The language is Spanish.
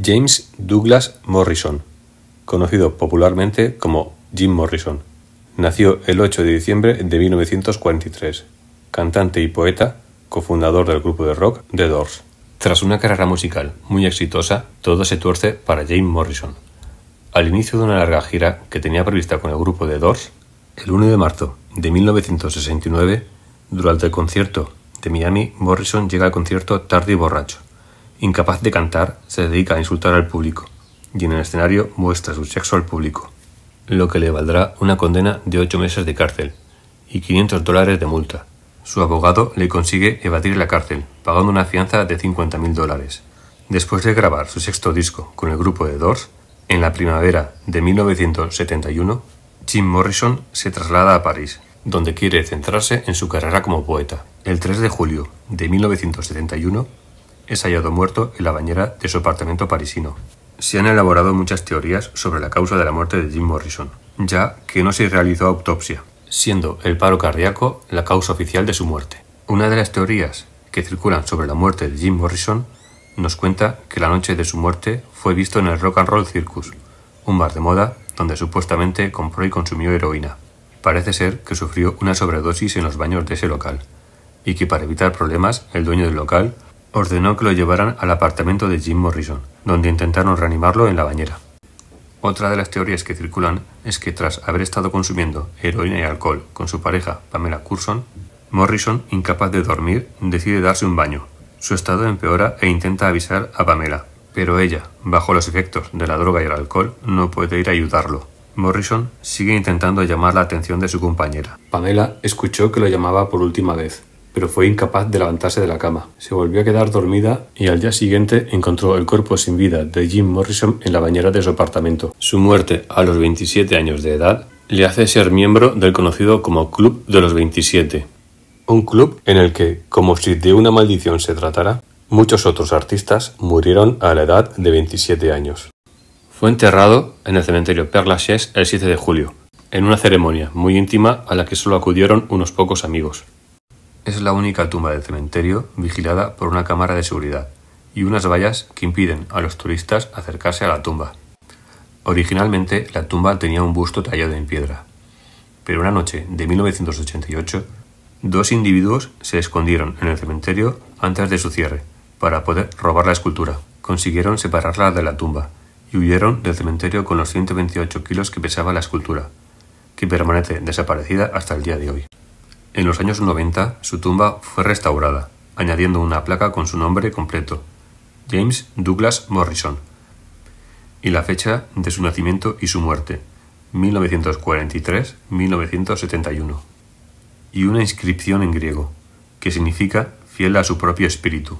James Douglas Morrison, conocido popularmente como Jim Morrison, nació el 8 de diciembre de 1943, cantante y poeta, cofundador del grupo de rock The Doors. Tras una carrera musical muy exitosa, todo se tuerce para James Morrison. Al inicio de una larga gira que tenía prevista con el grupo The Doors, el 1 de marzo de 1969, durante el concierto de Miami, Morrison llega al concierto tarde y borracho. Incapaz de cantar, se dedica a insultar al público, y en el escenario muestra su sexo al público, lo que le valdrá una condena de ocho meses de cárcel y 500 dólares de multa. Su abogado le consigue evadir la cárcel, pagando una fianza de 50.000 dólares. Después de grabar su sexto disco con el grupo de Doors, en la primavera de 1971, Jim Morrison se traslada a París, donde quiere centrarse en su carrera como poeta. El 3 de julio de 1971, es hallado muerto en la bañera de su apartamento parisino. Se han elaborado muchas teorías sobre la causa de la muerte de Jim Morrison, ya que no se realizó autopsia, siendo el paro cardíaco la causa oficial de su muerte. Una de las teorías que circulan sobre la muerte de Jim Morrison nos cuenta que la noche de su muerte fue visto en el Rock and Roll Circus, un bar de moda donde supuestamente compró y consumió heroína. Parece ser que sufrió una sobredosis en los baños de ese local, y que para evitar problemas el dueño del local ordenó que lo llevaran al apartamento de Jim Morrison, donde intentaron reanimarlo en la bañera. Otra de las teorías que circulan es que tras haber estado consumiendo heroína y alcohol con su pareja Pamela Curson, Morrison, incapaz de dormir, decide darse un baño. Su estado empeora e intenta avisar a Pamela, pero ella, bajo los efectos de la droga y el alcohol, no puede ir a ayudarlo. Morrison sigue intentando llamar la atención de su compañera. Pamela escuchó que lo llamaba por última vez, pero fue incapaz de levantarse de la cama. Se volvió a quedar dormida y al día siguiente encontró el cuerpo sin vida de Jim Morrison en la bañera de su apartamento. Su muerte a los 27 años de edad le hace ser miembro del conocido como Club de los 27, un club en el que, como si de una maldición se tratara, muchos otros artistas murieron a la edad de 27 años. Fue enterrado en el cementerio Père Lachaise el 7 de julio, en una ceremonia muy íntima a la que solo acudieron unos pocos amigos. Es la única tumba del cementerio vigilada por una cámara de seguridad y unas vallas que impiden a los turistas acercarse a la tumba. Originalmente la tumba tenía un busto tallado en piedra, pero una noche de 1988 dos individuos se escondieron en el cementerio antes de su cierre para poder robar la escultura. Consiguieron separarla de la tumba y huyeron del cementerio con los 128 kilos que pesaba la escultura, que permanece desaparecida hasta el día de hoy. En los años 90 su tumba fue restaurada, añadiendo una placa con su nombre completo, James Douglas Morrison, y la fecha de su nacimiento y su muerte, 1943-1971, y una inscripción en griego, que significa fiel a su propio espíritu.